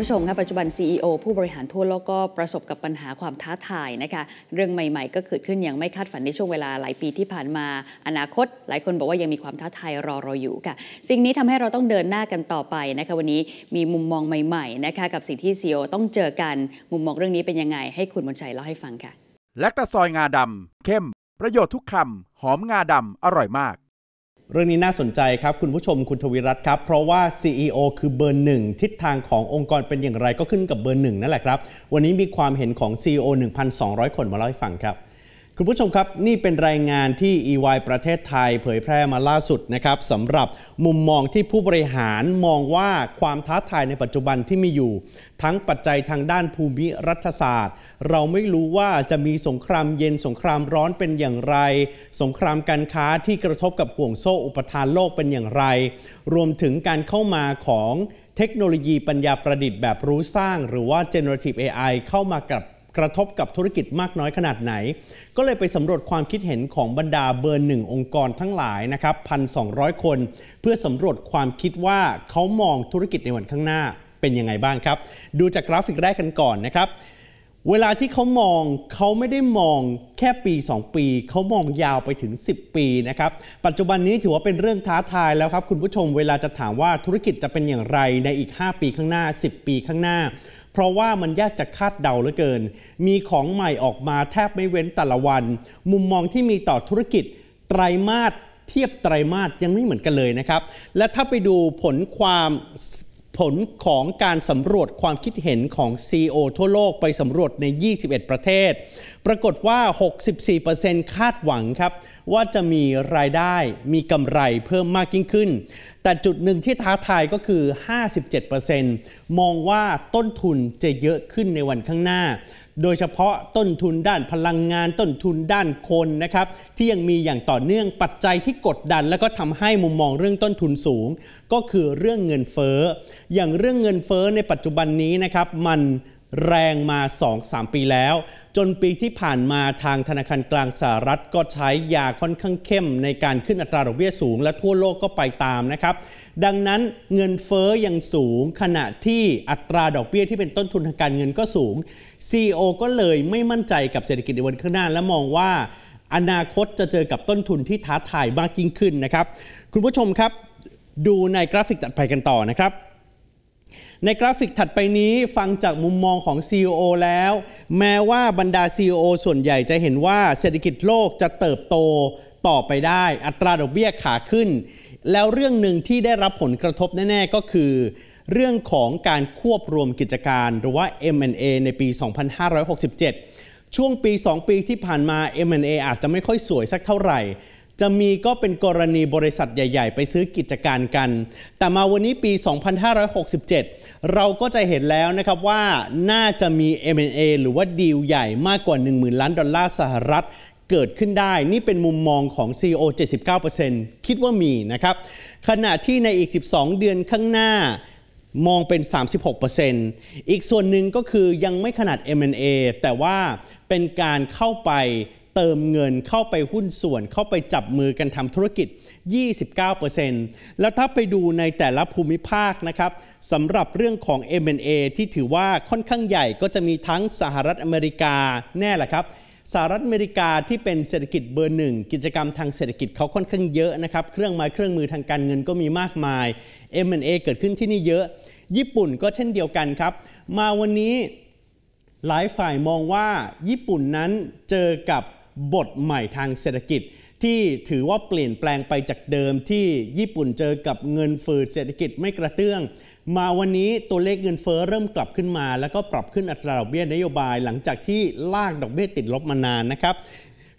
ผู้ชมครับปัจจุบัน CEO ผู้บริหารทั่วโลกก็ประสบกับปัญหาความท้าทายนะคะเรื่องใหม่ ๆก็เกิดขึ้นอย่างไม่คาดฝันในช่วงเวลาหลายปีที่ผ่านมา อนาคต หลายคนบอกว่ายังมีความท้าทายรอเราอยู่ค่ะ สิ่งนี้ทำให้เราต้องเดินหน้ากันต่อไปนะคะวันนี้มีมุมมองใหม่ๆนะคะกับสิ่งที่ CEO ต้องเจอกันมุมมองเรื่องนี้เป็นยังไง ให้คุณมนชัยเล่าให้ฟังค่ะแลคตาซอยงาดำ เข้ม ประโยชน์ทุกคำหอมงาดำอร่อยมากเรื่องนี้น่าสนใจครับคุณผู้ชมคุณทวีรัตน์ครับ เพราะว่า CEO คือเบอร์หนึ่ง ทิศทางขององค์กรเป็นอย่างไรก็ขึ้นกับเบอร์หนึ่งนั่นแหละครับ วันนี้มีความเห็นของ CEO 1,200 คน มาเล่าให้ฟังครับคุณผู้ชมครับนี่เป็นรายงานที่ EY ประเทศไทย เผยแพร่มาล่าสุด นะครับสำหรับมุมมองที่ผู้บริหารมองว่าความท้าทายในปัจจุบันที่มีอยู่ ทั้งปัจจัยทางด้านภูมิรัฐศาสตร์เราไม่รู้ว่าจะมีสงครามเย็นสงครามร้อนเป็นอย่างไร สงครามการค้าที่กระทบกับห่วงโซ่อุปทานโลกเป็นอย่างไร รวมถึงการเข้ามาของเทคโนโลยีปัญญาประดิษฐ์แบบรู้สร้าง หรือว่า generative AI เข้ามากับกระทบกับธุรกิจมากน้อยขนาดไหน ก็เลยไปสำรวจความคิดเห็นของบรรดาเบอร์หนึ่งองค์กรทั้งหลายนะครับ1,200 คน เพื่อสำรวจความคิดว่าเขามองธุรกิจในวันข้างหน้าเป็นยังไงบ้างครับ ดูจากกราฟิกแรกกันก่อนนะครับเวลาที่เขามองเขาไม่ได้มองแค่ปี 2 ปี เขามองยาวไปถึง 10 ปีนะครับปัจจุบันนี้ถือว่าเป็นเรื่องท้าทายแล้วครับคุณผู้ชมเวลาจะถามว่าธุรกิจจะเป็นอย่างไรในอีก 5 ปีข้างหน้า 10 ปีข้างหน้าเพราะว่ามันยากจะคาดเดาเหลือเกิน มีของใหม่ออกมาแทบไม่เว้นแต่ละวัน มุมมองที่มีต่อธุรกิจ ไตรมาสเทียบไตรมาสยังไม่เหมือนกันเลยนะครับ และถ้าไปดูผลความผลของการสำรวจความคิดเห็นของ CEO ทั่วโลกไปสำรวจใน 21 ประเทศ ปรากฏว่า 64%คาดหวังครับว่าจะมีรายได้มีกำไรเพิ่มมากยิ่งขึ้น แต่จุดหนึ่งที่ท้าทายก็คือ 57%มองว่าต้นทุนจะเยอะขึ้นในวันข้างหน้า โดยเฉพาะต้นทุนด้านพลังงานต้นทุนด้านคนนะครับที่ยังมีอย่างต่อเนื่องปัจจัยที่กดดัน และก็ทำให้มุมมองเรื่องต้นทุนสูง ก็คือเรื่องเงินเฟ้อ อย่างเรื่องเงินเฟ้อในปัจจุบันนี้นะครับมันแรงมา 2-3 ปีแล้ว จนปีที่ผ่านมาทางธนาคารกลางสหรัฐ ก็ใช้ยาค่อนข้างเข้มในการขึ้นอัตราดอกเบี้ยสูงและทั่วโลกก็ไปตามนะครับ ดังนั้นเงินเฟอ้อยังสูง ขณะที่อัตราดอกเบี้ยที่เป็นต้นทุนทางการเงินก็สูง CEO ก็เลยไม่มั่นใจกับเศรษฐกิจในวันข้างหน้า และมองว่า อนาคตจะเจอกับต้นทุนที่ท้าทายมากยิ่งขึ้นนะครับ คุณผู้ชมครับดูในกราฟิกตัดไปกันต่อนะครับในกราฟิกถัดไปนี้ฟังจากมุมมองของ CEO แล้ว แม้ว่าบรรดา CEO ส่วนใหญ่จะเห็นว่าเศรษฐกิจโลกจะเติบโตต่อไปได้ อัตราดอกเบี้ยขาขึ้น แล้วเรื่องหนึ่งที่ได้รับผลกระทบแน่ ๆ ก็คือ เรื่องของการควบรวมกิจการ หรือว่า M&A ในปี 2567 ช่วงปี 2 ปีที่ผ่านมา M&A อาจจะไม่ค่อยสวยสักเท่าไหร่จะมีก็เป็นกรณีบริษัทใหญ่ ๆ ไปซื้อกิจการกัน แต่มาวันนี้ปี 2567 เราก็จะเห็นแล้วนะครับว่าน่าจะมี M&A หรือว่าดีลใหญ่มากกว่า 10,000 ล้าน ดอลลาร์สหรัฐ เกิดขึ้นได้ นี่เป็นมุมมองของ CEO 79%คิดว่ามีนะครับ ขณะที่ในอีก 12 เดือนข้างหน้ามองเป็น 36%อีกส่วนหนึ่งก็คือยังไม่ขนาด M&A แต่ว่าเป็นการเข้าไปเติมเงินเข้าไปหุ้นส่วนเข้าไปจับมือกันทำธุรกิจ 29%แล้วถ้าไปดูในแต่ละภูมิภาคนะครับสำหรับเรื่องของ M&A ที่ถือว่าค่อนข้างใหญ่ก็จะมีทั้งสหรัฐอเมริกาแน่แหละครับ สหรัฐอเมริกาที่เป็นเศรษฐกิจเบอร์หนึ่งกิจกรรมทางเศรษฐกิจเขาค่อนข้างเยอะนะครับ เครื่องไม้เครื่องมือทางการเงินก็มีมากมาย M&A เกิดขึ้นที่นี่เยอะ ญี่ปุ่นก็เช่นเดียวกันครับ มาวันนี้หลายฝ่ายมองว่าญี่ปุ่นนั้นเจอกับบทใหม่ทางเศรษฐกิจที่ถือว่าเปลี่ยนแปลงไปจากเดิมที่ญี่ปุ่นเจอกับเงินฝืดเศรษฐกิจไม่กระเตื้อง มาวันนี้ตัวเลขเงินเฟอ้อเริ่มกลับขึ้นมา แล้วก็ปรับขึ้นอัตราดอกเบี้ยนโยบายหลังจากที่ลากดอกเบี้ยติดลบมานานนะครับ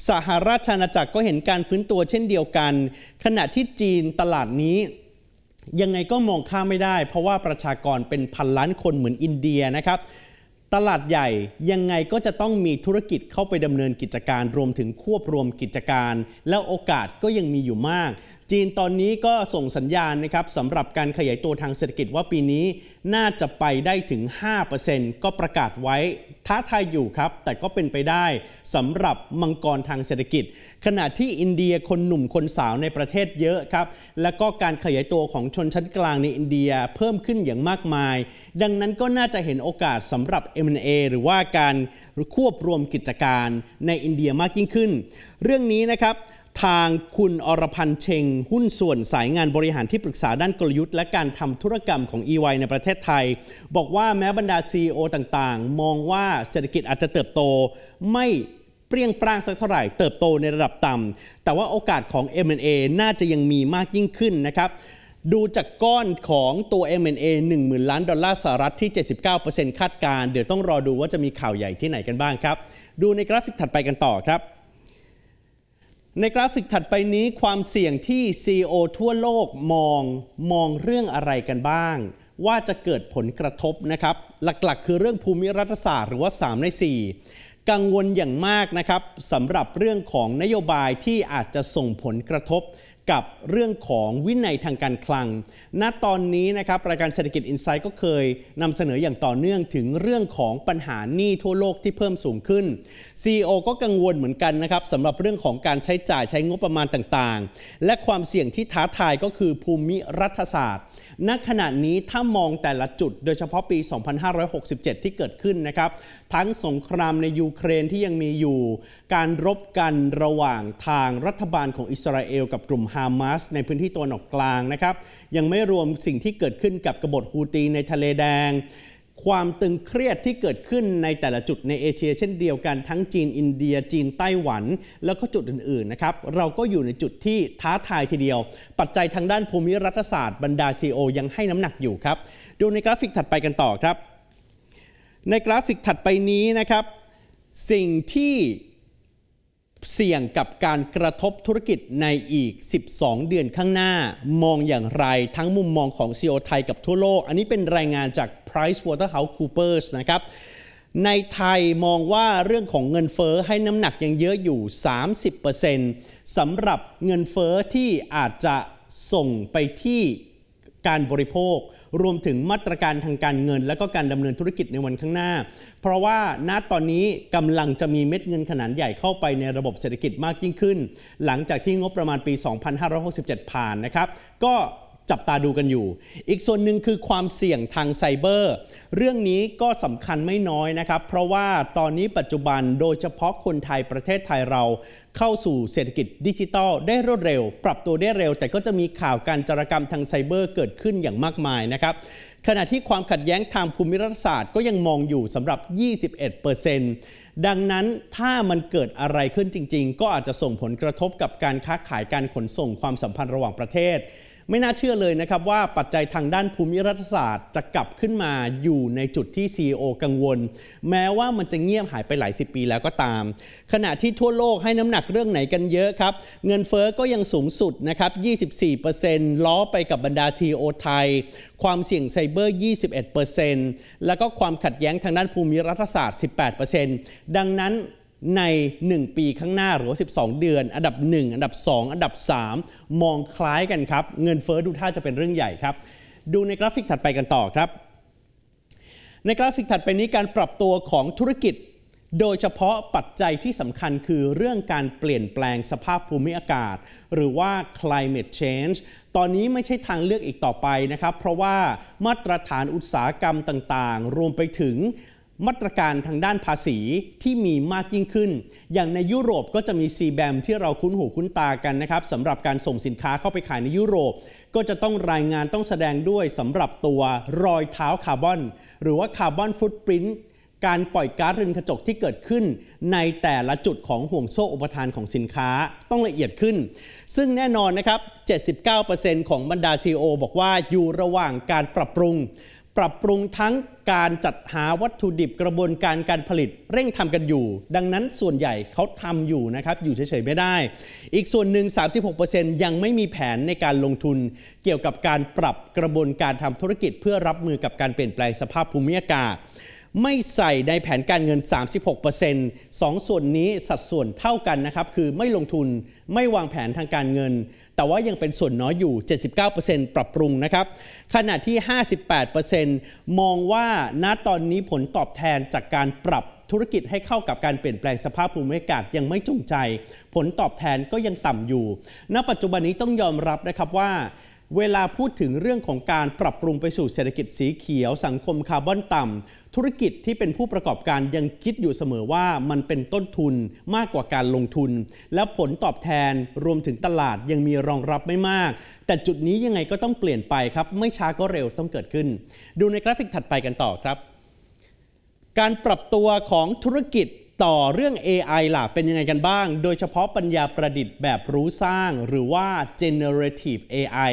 สหราชอาณาจักรก็เห็นการฟื้นตัวเช่นเดียวกัน ขณะที่จีนตลาดนี้ ยังไงก็มองข้ามไม่ได้ เพราะว่าประชากรเป็นพันล้านคนเหมือนอินเดียนะครับตลาดใหญ่ยังไงก็จะต้องมีธุรกิจเข้าไปดำเนินกิจการรวมถึงควบรวมกิจการ แล้วโอกาสก็ยังมีอยู่มากจีนตอนนี้ก็ส่งสัญญาณนะครับสำหรับการขยายตัวทางเศรษฐกิจว่าปีนี้น่าจะไปได้ถึง 5%ก็ประกาศไว้ ท้าทายอยู่ครับ แต่ก็เป็นไปได้สำหรับมังกรทางเศรษฐกิจ ขณะที่อินเดียคนหนุ่มคนสาวในประเทศเยอะครับและก็การขยายตัวของชนชั้นกลางในอินเดียเพิ่มขึ้นอย่างมากมาย ดังนั้นก็น่าจะเห็นโอกาสสำหรับ M&A หรือว่าการควบรวมกิจการในอินเดียมากยิ่งขึ้น เรื่องนี้นะครับทางคุณอรพันธ์เชงหุ้นส่วนสายงานบริหารที่ปรึกษาด้านกลยุทธ์และการทำธุรกรรมของ EY ในประเทศไทย บอกว่าแม้บรรดา CEO ต่างๆ มองว่าเศรษฐกิจอาจจะเติบโต ไม่เปรี้ยงปร้างสักเท่าไหร่เติบโตในระดับต่ำแต่ว่าโอกาสของ M&A น่าจะยังมีมากยิ่งขึ้นนะครับ ดูจากก้อนของตัว M&A 10,000ล้านดอลลาร์สหรัฐที่ 79%คาดการ เดี๋ยวต้องรอดูว่าจะมีข่าวใหญ่ที่ไหนกันบ้างครับ ดูในกราฟิกถัดไปกันต่อครับในกราฟิกถัดไปนี้ความเสี่ยงที่ CEO ทั่วโลกมอง มองเรื่องอะไรกันบ้าง ว่าจะเกิดผลกระทบนะครับ หลักๆคือเรื่องภูมิรัฐศาสตร์หรือว่า 3 ใน 4 กังวลอย่างมากนะครับสำหรับเรื่องของนโยบายที่อาจจะส่งผลกระทบกับเรื่องของวินัยทางการคลัง ณ ตอนนี้นะครับรายการเศรษฐกิจอินไซด์ก็เคย นำเสนออย่างต่อเนื่องถึงเรื่องของปัญหาหนี้ทั่วโลกที่เพิ่มสูงขึ้น CEO ก็กังวลเหมือนกันนะครับสำหรับเรื่องของการใช้จ่ายใช้งบประมาณต่างๆ และความเสี่ยงที่ท้าทาย ก็คือภูมิรัฐศาสตร์ ณ ขณะนี้ถ้ามองแต่ละจุด โดยเฉพาะปี 2567 ที่เกิดขึ้นนะครับทั้งสงครามในยูเครนที่ยังมีอยู่ การรบกันระหว่างทางรัฐบาลของอิสราเอลกับกลุ่มฮามาสในพื้นที่ตัวนอกกลางนะครับ ยังไม่รวมสิ่งที่เกิดขึ้นกับกบฏฮูตีในทะเลแดง ความตึงเครียดที่เกิดขึ้นในแต่ละจุดในเอเชียเช่นเดียวกันทั้งจีนอินเดียจีนไต้หวันแล้วก็จุดอื่นๆนะครับ เราก็อยู่ในจุดที่ท้าทายทีเดียว ปัจจัยทางด้านภูมิรัฐศาสตร์บรรดาซีอยังให้น้ำหนักอยู่ครับดูในกราฟิกถัดไปกันต่อครับ ในกราฟิกถัดไปนี้นะครับสิ่งที่เสี่ยงกับการกระทบธุรกิจในอีก 12 เดือนข้างหน้า มองอย่างไร ทั้งมุมมองของ c ีอไทยกับทั่วโลก อันนี้เป็นรายงานจาก PricewaterhouseCoopers นะครับ ในไทยมองว่าเรื่องของเงินเฟอ้อให้น้ำหนักยังเยอะอยู่ 30%สำหรับเงินเฟอ้อที่อาจจะส่งไปที่การบริโภครวมถึงมาตรการทางการเงินและก็การดำเนินธุรกิจในวันข้างหน้า เพราะว่าณตอนนี้กำลังจะมีเม็ดเงินขนาดใหญ่เข้าไปในระบบเศรษฐกิจมากยิ่งขึ้น หลังจากที่งบประมาณปี 2567 ผ่านนะครับ ก็จับตาดูกันอยู่ อีกส่วนหนึ่งคือความเสี่ยงทางไซเบอร์ เรื่องนี้ก็สำคัญไม่น้อยนะครับ เพราะว่าตอนนี้ปัจจุบันโดยเฉพาะคนไทยประเทศไทยเราเข้าสู่เศรษฐกิจดิจิทัลได้รวดเร็ว ปรับตัวได้เร็ว แต่ก็จะมีข่าวการจารกรรมทางไซเบอร์เกิดขึ้นอย่างมากมายนะครับ ขณะที่ความขัดแย้งทางภูมิรัฐศาสตร์ก็ยังมองอยู่สำหรับ 21%ดังนั้นถ้ามันเกิดอะไรขึ้นจริง ๆ ก็อาจจะส่งผลกระทบกับการค้าขายการขนส่งความสัมพันธ์ระหว่างประเทศไม่น่าเชื่อเลยนะครับว่าปัจจัยทางด้านภูมิรัฐศาสตร์จะกลับขึ้นมาอยู่ในจุดที่ CEO กังวล แม้ว่ามันจะเงียบหายไปหลายสิบปีแล้วก็ตาม ขณะที่ทั่วโลกให้น้ำหนักเรื่องไหนกันเยอะครับ เงินเฟอ้อก็ยังสูงสุดนะครับ 24%ล้อไปกับบรรดา CEO ไทย ความเสี่ยงไซเบอร์ 21%แล้วก็ความขัดแย้งทางด้านภูมิรัฐศาสตร์ 18%ดังนั้นใน 1 ปีข้างหน้าหรือว่า12 เดือน อันดับ 1 อันดับ 2 อันดับ 3 มองคล้ายกันครับ เงินเฟอ้อดูท่าจะเป็นเรื่องใหญ่ครับ ดูในกราฟิกถัดไปกันต่อครับ ในกราฟิกถัดไปนี้ การปรับตัวของธุรกิจ โดยเฉพาะปัจจัยที่สำคัญคือเรื่องการเปลี่ยนแปลงสภาพภูมิอากาศ หรือว่า climate change ตอนนี้ไม่ใช่ทางเลือกอีกต่อไปนะครับ เพราะว่ามาตรฐานอุตสาหกรรมต่างๆ รวมไปถึงมาตรการทางด้านภาษีที่มีมากยิ่งขึ้น อย่างในยุโรปก็จะมีซีแบมที่เราคุ้นหูคุ้นตากันนะครับสำหรับการส่งสินค้าเข้าไปขายในยุโรป ก็จะต้องรายงานต้องแสดงด้วยสำหรับตัวรอยเท้าคาร์บอน หรือว่าคาร์บอนฟุตปรินต์การปล่อยก๊าซเรือนกระจกที่เกิดขึ้น ในแต่ละจุดของห่วงโซ่อุปทานของสินค้าต้องละเอียดขึ้น ซึ่งแน่นอนนะครับ 79%ของบรรดา CEO บอกว่าอยู่ระหว่างการปรับปรุงปรับปรุงทั้งการจัดหาวัตถุดิบกระบวนการการผลิตเร่งทำกันอยู่ ดังนั้นส่วนใหญ่เขาทำอยู่นะครับอยู่เฉยๆไม่ได้ อีกส่วนหนึ่ง36%ยังไม่มีแผนในการลงทุน เกี่ยวกับการปรับกระบวนการทำธุรกิจเพื่อรับมือกับการเปลี่ยนแปลงสภาพภูมิอากาศไม่ใส่ในแผนการเงิน 36% 2 ส่วนนี้สัดส่วนเท่ากันนะครับคือไม่ลงทุนไม่วางแผนทางการเงินแต่ว่ายังเป็นส่วนน้อยอยู่ 79%ปรับปรุงนะครับ ขณะที่ 58%มองว่า ณ ตอนนี้ผลตอบแทนจากการปรับธุรกิจให้เข้ากับการเปลี่ยนแปลงสภาพภูมิอากาศยังไม่จงใจ ผลตอบแทนก็ยังต่ำอยู่ ณ ปัจจุบันนี้ต้องยอมรับนะครับว่าเวลาพูดถึงเรื่องของการปรับปรุงไปสู่เศรษฐกิจสีเขียว สังคมคาร์บอนต่ำ ธุรกิจที่เป็นผู้ประกอบการยังคิดอยู่เสมอว่ามันเป็นต้นทุนมากกว่าการลงทุน และผลตอบแทนรวมถึงตลาดยังมีรองรับไม่มาก แต่จุดนี้ยังไงก็ต้องเปลี่ยนไปครับ ไม่ช้าก็เร็วต้องเกิดขึ้น ดูในกราฟิกถัดไปกันต่อครับ การปรับตัวของธุรกิจต่อเรื่อง AI ล่ะเป็นยังไงกันบ้าง โดยเฉพาะปัญญาประดิษฐ์แบบรู้สร้างหรือว่า generative AI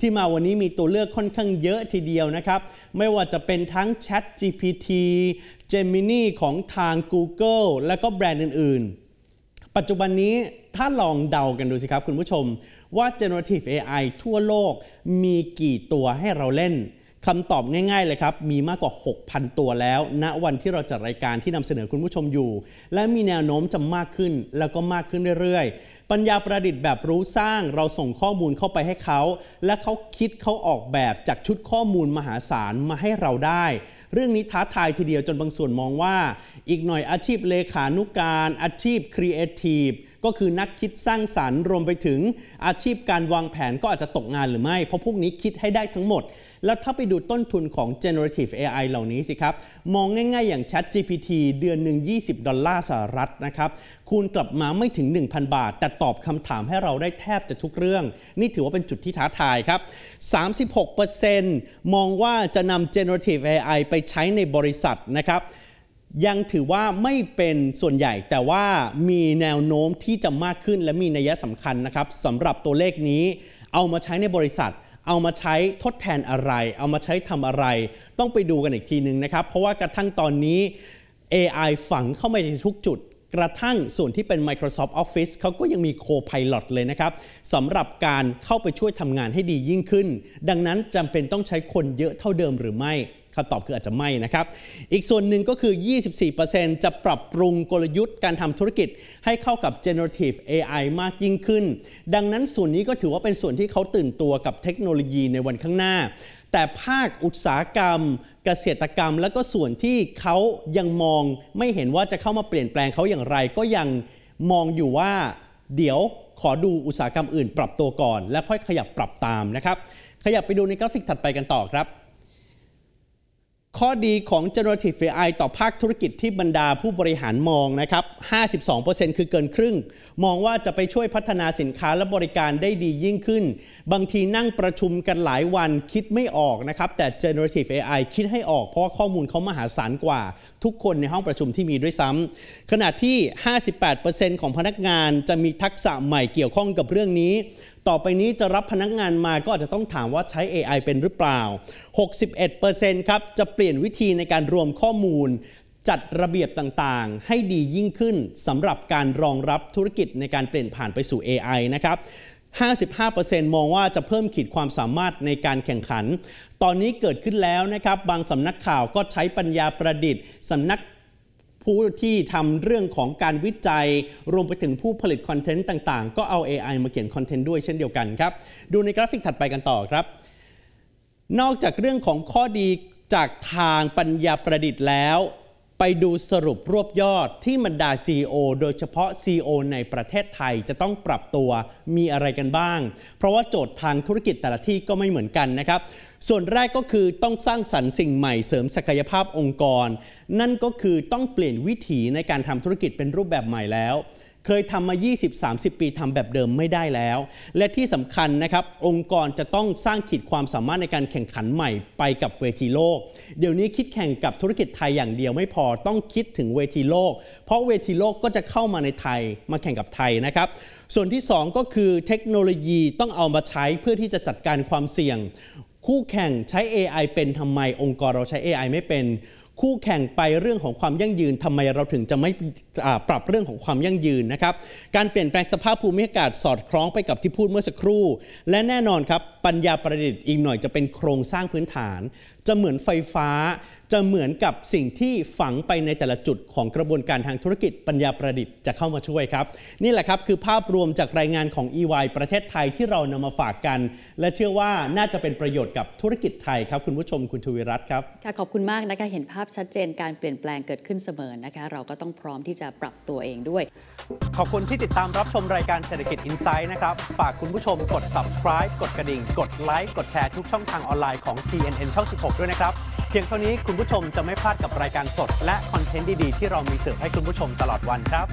ที่มาวันนี้มีตัวเลือกค่อนข้างเยอะทีเดียวนะครับ ไม่ว่าจะเป็นทั้ง Chat GPT Gemini ของทาง Google และก็แบรนด์อื่นๆ ปัจจุบันนี้ถ้าลองเดากันดูสิครับคุณผู้ชมว่า generative AI ทั่วโลกมีกี่ตัวให้เราเล่นคำตอบง่ายๆเลยครับ มีมากกว่า 6,000 ตัวแล้ว ณ วันที่เราจัดรายการที่นำเสนอคุณผู้ชมอยู่ และมีแนวโน้มจะมากขึ้น แล้วก็มากขึ้นเรื่อยๆ ปัญญาประดิษฐ์แบบรู้สร้าง เราส่งข้อมูลเข้าไปให้เขา และเขาคิดเขาออกแบบจากชุดข้อมูลมหาศาลมาให้เราได้ เรื่องนี้ท้าทายทีเดียวจนบางส่วนมองว่า อีกหน่อยอาชีพเลขานุกการ อาชีพครีเอทีฟ ก็คือนักคิดสร้างสารรค์ รวมไปถึง อาชีพการวางแผนก็อาจจะตกงานหรือไม่ เพราะพวกนี้คิดให้ได้ทั้งหมดแล้วถ้าไปดูต้นทุนของ generative AI เหล่านี้สิครับมองง่าย ๆ อย่าง Chat GPT เดือนหนึ่ง20 ดอลลาร์สหรัฐนะครับคูณกลับมาไม่ถึง 1,000 บาท แต่ตอบคำถามให้เราได้แทบจะทุกเรื่อง นี่ถือว่าเป็นจุดที่ท้าทายครับ 36%มองว่าจะนำ generative AI ไปใช้ในบริษัทนะครับยังถือว่าไม่เป็นส่วนใหญ่แต่ว่ามีแนวโน้มที่จะมากขึ้นและมีนัยสำคัญนะครับสำหรับตัวเลขนี้เอามาใช้ในบริษัทเอามาใช้ทดแทนอะไร เอามาใช้ทำอะไร ต้องไปดูกันอีกทีนึงนะครับ เพราะว่ากระทั่งตอนนี้ AI ฝังเข้าไปในทุกจุด กระทั่งส่วนที่เป็น Microsoft Office เขาก็ยังมี Copilot เลยนะครับ สำหรับการเข้าไปช่วยทำงานให้ดียิ่งขึ้น ดังนั้นจำเป็นต้องใช้คนเยอะเท่าเดิมหรือไม่คำตอบคืออาจจะไม่นะครับ อีกส่วนหนึ่งก็คือ 24%จะปรับปรุงกลยุทธ์การทำธุรกิจให้เข้ากับ generative AI มากยิ่งขึ้น ดังนั้นส่วนนี้ก็ถือว่าเป็นส่วนที่เขาตื่นตัวกับเทคโนโลยีในวันข้างหน้า แต่ภาคอุตสาหกรรมเกษตรกรรม และก็ส่วนที่เขายังมอง ไม่เห็นว่าจะเข้ามาเปลี่ยนแปลงเขาอย่างไร ก็ยังมองอยู่ว่า เดี๋ยวขอดูอุตสาหกรรมอื่น ปรับตัวก่อนและค่อยขยับปรับตามนะครับ ขยับไปดูในกราฟิกถัดไปกันต่อครับข้อดีของ generative AI ต่อภาคธุรกิจที่บรรดาผู้บริหารมองนะครับ 52%คือเกินครึ่ง มองว่าจะไปช่วยพัฒนาสินค้าและบริการได้ดียิ่งขึ้น บางทีนั่งประชุมกันหลายวันคิดไม่ออกนะครับแต่ generative AI คิดให้ออกเพราะข้อมูลเขามหาศาลกว่า ทุกคนในห้องประชุมที่มีด้วยซ้ำขณะที่ 58%ของพนักงานจะมีทักษะใหม่เกี่ยวข้องกับเรื่องนี้ต่อไปนี้จะรับพนักงานมาก็อาจจะต้องถามว่าใช้ AI เป็นหรือเปล่า 61%ครับ จะเปลี่ยนวิธีในการรวมข้อมูลจัดระเบียบต่างๆ ให้ดียิ่งขึ้นสำหรับการรองรับธุรกิจในการเปลี่ยนผ่านไปสู่ AI นะครับ 55%มองว่าจะเพิ่มขีดความสามารถในการแข่งขัน ตอนนี้เกิดขึ้นแล้วนะครับบางสำนักข่าวก็ใช้ปัญญาประดิษฐ์สำนักผู้ที่ทำเรื่องของการวิจัย รวมไปถึงผู้ผลิตคอนเทนต์ต่างๆ ก็เอา AI มาเขียนคอนเทนต์ด้วยเช่นเดียวกันครับ ดูในกราฟิกถัดไปกันต่อครับ นอกจากเรื่องของข้อดีจากทางปัญญาประดิษฐ์แล้วไปดูสรุปรวบยอดที่บรรดา CEO โดยเฉพาะ CEO ในประเทศไทยจะต้องปรับตัวมีอะไรกันบ้าง เพราะว่าโจทย์ทางธุรกิจแต่ละที่ก็ไม่เหมือนกันนะครับ ส่วนแรกก็คือต้องสร้างสรรค์สิ่งใหม่เสริมศักยภาพองค์กร นั่นก็คือต้องเปลี่ยนวิถีในการทำธุรกิจเป็นรูปแบบใหม่แล้วเคยทำมา 20-30 ปี ทำแบบเดิมไม่ได้แล้ว และที่สำคัญนะครับ องค์กรจะต้องสร้างขีดความสามารถในการแข่งขันใหม่ไปกับเวทีโลก เดี๋ยวนี้คิดแข่งกับธุรกิจไทยอย่างเดียวไม่พอ ต้องคิดถึงเวทีโลก เพราะเวทีโลกก็จะเข้ามาในไทย มาแข่งกับไทยนะครับ ส่วนที่ 2 ก็คือเทคโนโลยีต้องเอามาใช้เพื่อที่จะจัดการความเสี่ยง คู่แข่งใช้ AI เป็นทำไม องค์กรเราใช้ AI ไม่เป็นคู่แข่งไปเรื่องของความยั่งยืนทำไมเราถึงจะไม่ปรับเรื่องของความยั่งยืนนะครับการเปลี่ยนแปลงสภาพภูมิอากาศสอดคล้องไปกับที่พูดเมื่อสักครู่ และแน่นอนครับปัญญาประดิษฐ์อีกหน่อยจะเป็นโครงสร้างพื้นฐาน จะเหมือนไฟฟ้าจะเหมือนกับสิ่งที่ฝังไปในแต่ละจุดของกระบวนการทางธุรกิจปัญญาประดิษฐ์จะเข้ามาช่วยครับ นี่แหละครับคือภาพรวมจากรายงานของ EY ประเทศไทยที่เรานำมาฝากกัน และเชื่อว่าน่าจะเป็นประโยชน์กับธุรกิจไทยครับ คุณผู้ชมคุณทวีรัตน์ครับ ค่ะ ขอบคุณมากนะคะเห็นภาพชัดเจนการเปลี่ยนแปลงเกิดขึ้นเสมอนะคะเราก็ต้องพร้อมที่จะปรับตัวเองด้วย ขอบคุณที่ติดตามรับชมรายการเศรษฐกิจ i n s i g h ์นะครับฝากคุณผู้ชมกด subscribe กดกระดิ่ง กดไลค์กดแชร์ทุกช่องทางออนไลน์ของ TNN ช่อง 16 ด้วยนะครับเพียงเท่านี้คุณผู้ชมจะไม่พลาดกับรายการสด และคอนเทนต์ดี ๆ ที่เรามีเสิร์ฟให้คุณผู้ชมตลอดวันครับ